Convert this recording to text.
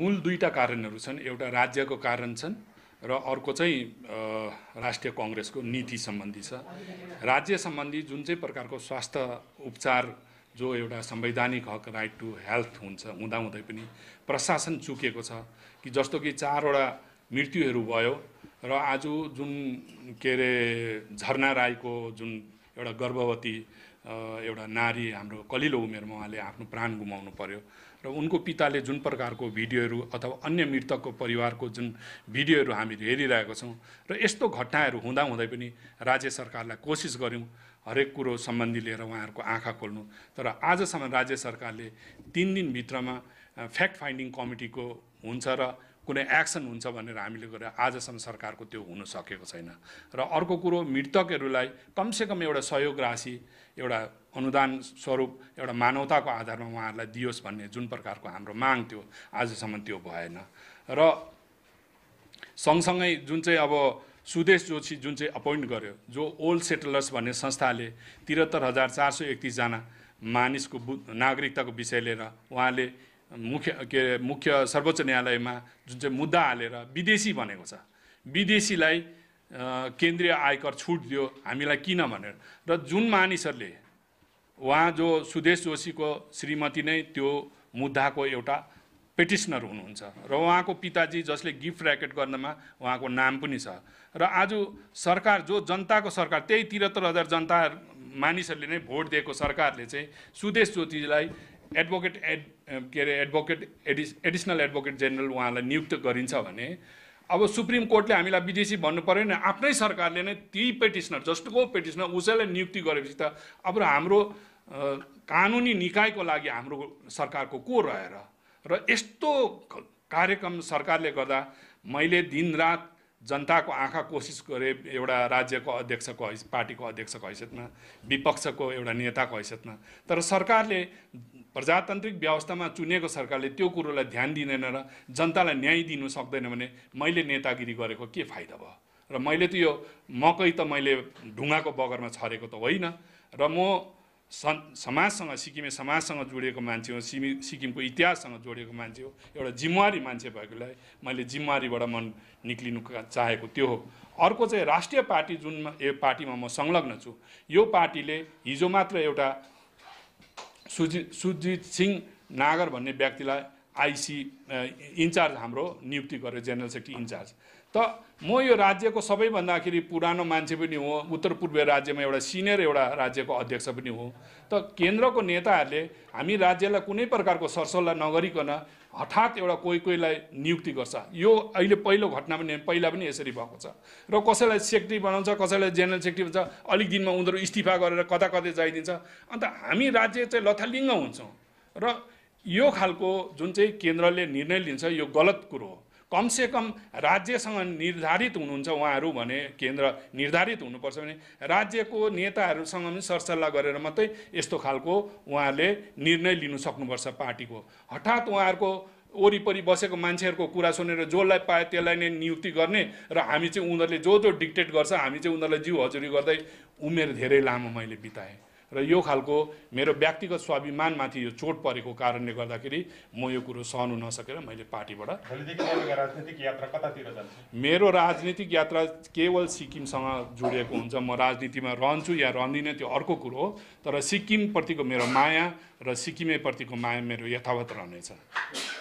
मूल दुईवटा कारणहरू छन् एउटा राज्यको कारण छन् र अर्को चाहिँ राष्ट्रिय कङ्ग्रेसको नीति सम्बन्धी छ राज्य सम्बन्धी जुन चाहिँ प्रकारको स्वास्थ्य उपचार जो एउटा संवैधानिक हक राइट टु हेल्थ हुन्छ हुँदाहुँदै पनि प्रशासन चुकेको छ कि जस्तो कि चारवटा मृत्युहरू भयो र आज जुन के अरे झरना राईको जुन एउटा गर्भवती एउटा नारी हाम्रो कलिलो उमेरमा उहाँले आफ्नो प्राण गुमाउनु पर्यो र उनको पिताले जुन प्रकारको भिडियोहरू अथवा अन्य मृतकको परिवारको जुन भिडियोहरू हामीले हेरिरहेका छौँ र यस्तो घटनाहरू हुँदाहुँदै पनि राज्य सरकारलाई कोसिस गऱ्यौँ हरेक कुरो सम्बन्धी लिएर उहाँहरूको आँखा खोल्नु तर आजसम्म राज्य सरकारले तिन दिनभित्रमा फ्याक्ट फाइन्डिङ कमिटीको हुन्छ र कुनै एक्सन हुन्छ भनेर हामीले गरेर आजसम्म सरकारको त्यो हुन सकेको छैन र अर्को कुरो मृतकहरूलाई कमसेकम एउटा सहयोग राशि एउटा अनुदान स्वरूप एउटा मानवताको आधारमा उहाँहरूलाई दियोस् भन्ने जुन प्रकारको हाम्रो माग थियो आजसम्म त्यो भएन र सँगसँगै जुन चाहिँ अब सुदेश जोशी जुन चाहिँ अपोइन्ट गर्यो जो ओल्ड सेटलर्स भन्ने संस्थाले त्रिहत्तर हजार चार सय एकतिसजना मानिसको बु नागरिकताको विषय लिएर उहाँले मुख्य के अरे मुख्य सर्वोच्च न्यायालयमा जुन चाहिँ मुद्दा हालेर विदेशी भनेको छ विदेशीलाई केन्द्रीय आयकर छुट दियो हामीलाई किन भनेर र जुन मानिसहरूले उहाँ जो सुदेश जोशीको श्रीमती नै त्यो मुद्दाको एउटा पेटिसनर हुनुहुन्छ र उहाँको पिताजी जसले गिफ्ट ऱ्याकेट गर्नमा उहाँको नाम पनि छ र आज सरकार जो जनताको सरकार त्यही त्रिहत्तर हजार जनता मानिसहरूले नै भोट दिएको सरकारले चाहिँ सुदेश ज्योतिलाई एडभोकेट एड के अरे एडभोकेट एडिस एडिसनल एडभोकेट जेनरल उहाँलाई नियुक्त गरिन्छ भने अब सुप्रिम कोर्टले हामीलाई विदेशी भन्नु नि आफ्नै सरकारले नै ती पेटिसनर जस्तोको पेटिसनर उसैलाई नियुक्ति गरेपछि त अब हाम्रो कानुनी निकायको लागि हाम्रो सरकारको को रहेर र यस्तो कार्यक्रम सरकारले गर्दा मैले दिनरात जनताको आँखा कोसिस गरे एउटा राज्यको अध्यक्षको हैस पार्टीको अध्यक्षको हैसियतमा विपक्षको एउटा नेताको हैसियतमा तर सरकारले प्रजातान्त्रिक व्यवस्थामा चुनेको सरकारले त्यो कुरोलाई ध्यान दिँदैन र जनतालाई न्याय दिनु सक्दैन भने मैले नेतागिरी गरेको के फाइदा भयो र मैले त यो मकै त मैले ढुङ्गाको बगरमा छरेको त होइन र म समाजसँग सिक्किमे समाजसँग जोडिएको मान्छे हो सिमी सिक्किमको इतिहाससँग जोडिएको मान्छे हो एउटा जिम्मेवारी मान्छे भएकोलाई मैले जिम्मेवारीबाट मन निक्लिनु चाहेको त्यो हो अर्को चाहिँ राष्ट्रिय पार्टी जुन यो पार्टीमा म संलग्न छु यो पार्टीले हिजो मात्र एउटा सुजित सुजित सिंह नागर भन्ने व्यक्तिलाई आइसी इन्चार्ज हाम्रो नियुक्ति गरेर जेनरल सेक्रेटरी इन्चार्ज त म यो राज्यको सबैभन्दाखेरि पुरानो मान्छे पनि हो उत्तर पूर्वीय राज्यमा एउटा सिनियर एउटा राज्यको अध्यक्ष पनि हो त केन्द्रको नेताहरूले हामी राज्यलाई कुनै प्रकारको सरसल्लाह नगरिकन हठात एउटा कोही कोहीलाई नियुक्ति गर्छ यो अहिले पहिलो घटना पनि पहिला पनि यसरी भएको छ र कसैलाई सेक्रेटरी बनाउँछ कसैलाई जेनरल सेक्रेटरी बनाउँछ अलिक दिनमा उनीहरू इस्तिफा गरेर कता कतै जाइदिन्छ अन्त हामी राज्य चाहिँ लथालिङ्ग हुन्छौँ र यो खालको जुन चाहिँ केन्द्रले निर्णय लिन्छ यो गलत कुरो हो कमसेकम राज्यसँग निर्धारित हुनुहुन्छ उहाँहरू भने केन्द्र निर्धारित हुनुपर्छ भने राज्यको नेताहरूसँग पनि सरसल्लाह गरेर मात्रै यस्तो खालको उहाँहरूले निर्णय लिनु सक्नुपर्छ पार्टीको हठात उहाँहरूको वरिपरि बसेको मान्छेहरूको कुरा सुनेर जसलाई पायो त्यसलाई नै नियुक्ति गर्ने र हामी चाहिँ उनीहरूले जो जो डिक्टेट गर्छ हामी चाहिँ उनीहरूलाई जिउ हजुरी गर्दै उमेर धेरै लामो मैले बिताएँ र यो खालको मेरो व्यक्तिगत स्वाभिमानमाथि यो चोट परेको कारणले गर्दाखेरि म यो कुरो सहनु नसकेर मैले पार्टीबाट राजनीतिक यात्रा कतातिर मेरो राजनीतिक यात्रा केवल सिक्किमसँग जोडिएको हुन्छ म राजनीतिमा रहन्छु या रहँदिनँ त्यो अर्को कुरो हो तर सिक्किमप्रतिको मेरो माया र सिक्किमेप्रतिको माया मेरो यथावत रहनेछ